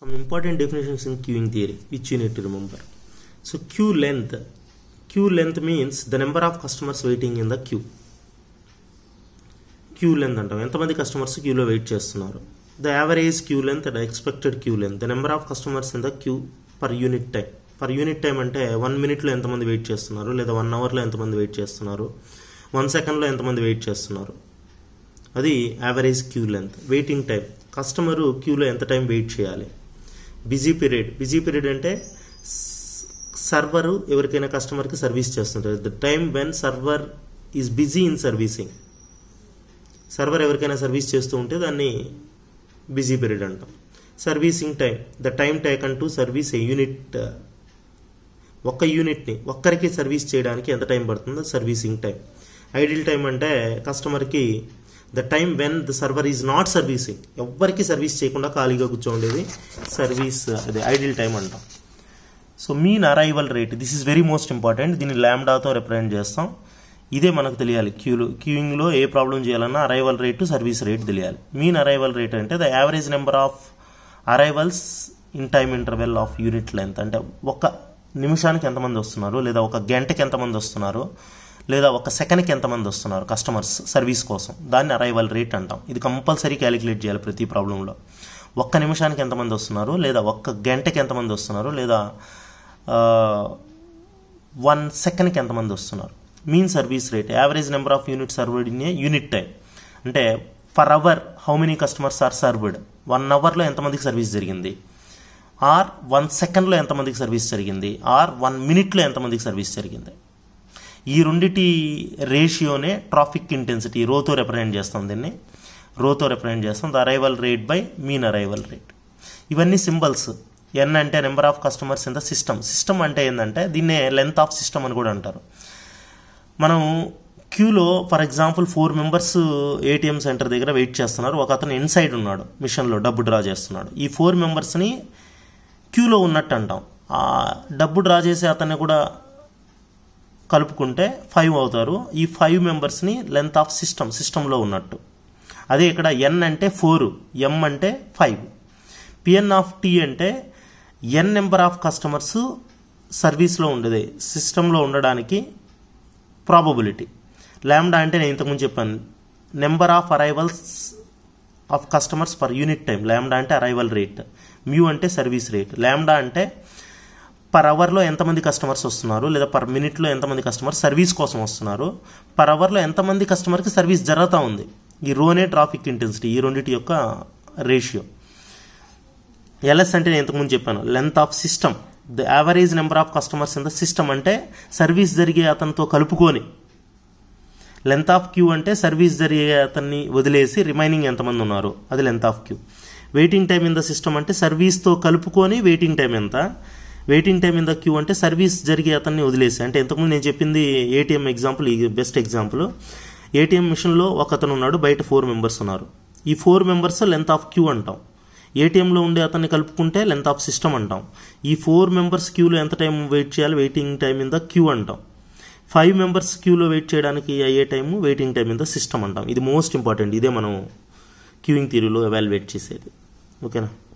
Some important definitions in queuing theory which you need to remember. So queue length. Queue length means the number of customers waiting in the queue. Queue length అంటాం ఎంతమంది customers క్యూలో wait చేస్తున్నారు the average queue length and expected queue length the number of customers in the queue per unit time per unit time అంటే one మినిట్లో ఎంతమంది wait చేస్తున్నారు లేదా one అవర్లో ఎంతమంది వెయిట్ చేస్తున్నారు వన్ సెకండ్లో ఎంతమంది వెయిట్ చేస్తున్నారు అది average queue length waiting time customer క్యూలో ఎంత టైం వెయిట్ చేయాలి బిజీ పీరియడ్ బిజీ పీరియడ్ అంటే సర్వరు ఎవరికైనా కస్టమర్కి సర్వీస్ చేస్తుంటారు the time when server is busy in servicing server ఎవరికైనా సర్వీస్ చేస్తూ ఉంటే దాన్ని బిజీ పీరియడ్ అంటాం servicing time the time taken to service a unit ఒక్క యూనిట్ని ఒక్కరికి సర్వీస్ చేయడానికి ఎంత టైం పడుతుందో సర్వీసింగ్ టైం ఐడిల్ టైం అంటే కస్టమర్కి the time when the server is not servicing ఎవ్వరికి సర్వీస్ చేయకుండా ఖాళీగా కూర్చోండేది సర్వీస్ అదే ఐడియల్ టైం అంటాం so mean arrival rate this is very most important దీన్ని ల్యాండాతో రిప్రజెంట్ చేస్తాం ఇదే మనకు తెలియాలి క్యూలో క్యూయింగ్లో ఏ ప్రాబ్లం చేయాలన్నా అరైవల్ రేటు సర్వీస్ రేట్ తెలియాలి మీన్ అరైవల్ రేట్ అంటే the average number of arrivals in time interval of unit length అంటే ఒక నిమిషానికి ఎంతమంది వస్తున్నారు లేదా ఒక గంటకి ఎంతమంది వస్తున్నారు లేదా ఒక సెకండ్కి ఎంతమంది వస్తున్నారు కస్టమర్స్ సర్వీస్ కోసం దాన్ని అరైవల్ రేట్ అంటాం ఇది కంపల్సరీ క్యాలిక్యులేట్ చేయాలి ప్రతి ప్రాబ్లంలో ఒక్క నిమిషానికి ఎంతమంది వస్తున్నారు లేదా ఒక్క గంటకి ఎంతమంది వస్తున్నారు లేదా వన్ సెకండ్కి ఎంతమంది వస్తున్నారు mean service rate average number of unit served in a unit time అంటే for hour how many customers are served one అవర్లో ఎంతమందికి సర్వీస్ జరిగింది ఆర్ వన్ సెకండ్లో ఎంతమందికి సర్వీస్ జరిగింది ఆర్ వన్ మినిట్లో ఎంతమందికి సర్వీస్ జరిగింది ఈ రెండిటి రేషియోనే ట్రాఫిక్ ఇంటెన్సిటీ రోతో రిప్రజెంట్ చేస్తాం దీన్ని రోతో రిప్రజెంట్ చేస్తాం the arrival rate by mean arrival rate ఇవన్నీ సింబల్స్ ఎన్ అంటే number of customers in the system system అంటే ఏంటంటే దీన్నే లెంత్ ఆఫ్ సిస్టమ్ అని కూడా అంటారు మనం క్యూలో for example four members ATM centre దగ్గర వెయిట్ చేస్తున్నారు ఒక అతను ఇన్సైడ్ ఉన్నాడు మిషన్లో డబ్బు డ్రా చేస్తున్నాడు ఈ ఫోర్ మెంబర్స్ని క్యూలో ఉన్నట్టు అంటాం డబ్బు డ్రా చేసే అతన్ని కూడా కలుపుకుంటే ఫైవ్ అవుతారు ఈ ఫైవ్ మెంబర్స్ని లెంత్ ఆఫ్ సిస్టమ్ సిస్టంలో ఉన్నట్టు అదే ఇక్కడ ఎన్ అంటే ఫోర్ ఎం అంటే ఫైవ్ పిఎన్ ఆఫ్ టీ అంటే ఎన్ నెంబర్ ఆఫ్ కస్టమర్స్ సర్వీస్లో ఉండదే సిస్టంలో ఉండడానికి ప్రాబబిలిటీ ల్యాండా అంటే నేను ఇంతకుముందు చెప్పాను number of arrivals of customers per unit time lambda అంటే అరైవల్ రేట్ మ్యూ అంటే సర్వీస్ రేట్ ల్యాండా అంటే పర్ అవర్లో ఎంతమంది కస్టమర్స్ వస్తున్నారు లేదా పర్ మినిట్లో ఎంతమంది కస్టమర్ సర్వీస్ కోసం వస్తున్నారు పర్ అవర్లో ఎంతమంది కస్టమర్కి సర్వీస్ జరుగుతూ ఉంది ఈ రోనే ట్రాఫిక్ ఇంటెన్సిటీ ఈ రెండింటి యొక్క రేషియో ఎల్ఎస్ అంటే నేను ఇంతకుముందు చెప్పాను length of system the average number of customers in the system అంటే సర్వీస్ జరిగే అతనితో కలుపుకొని లెంత్ ఆఫ్ క్యూ అంటే సర్వీస్ జరిగే అతన్ని వదిలేసి రిమైనింగ్ ఎంతమంది ఉన్నారు అది length of queue waiting time in the system అంటే సర్వీస్తో కలుపుకొని వెయిటింగ్ టైం ఎంత waiting time in the queue అంటే సర్వీస్ జరిగి అతన్ని వదిలేసి అంటే ఇంతకుముందు నేను చెప్పింది ఏటీఎం ఎగ్జాంపుల్ ఈ బెస్ట్ ఎగ్జాంపుల్ ఏటీఎం మిషన్లో ఒక అతను ఉన్నాడు బయట ఫోర్ మెంబర్స్ ఉన్నారు ఈ four members length of queue అంటాం ఏటీఎంలో ఉండే అతన్ని కలుపుకుంటే లెంత్ ఆఫ్ సిస్టమ్ అంటాం ఈ ఫోర్ మెంబర్స్ క్యూలో ఎంత టైం వెయిట్ చేయాలి waiting time in the queue అంటాం ఫైవ్ మెంబర్స్ క్యూలో వెయిట్ చేయడానికి అయ్యే time waiting time in the system అంటాం ఇది మోస్ట్ ఇంపార్టెంట్ ఇదే మనం క్యూయింగ్ థీరీలో ఎవాల్యుయేట్ చేసేది ఓకేనా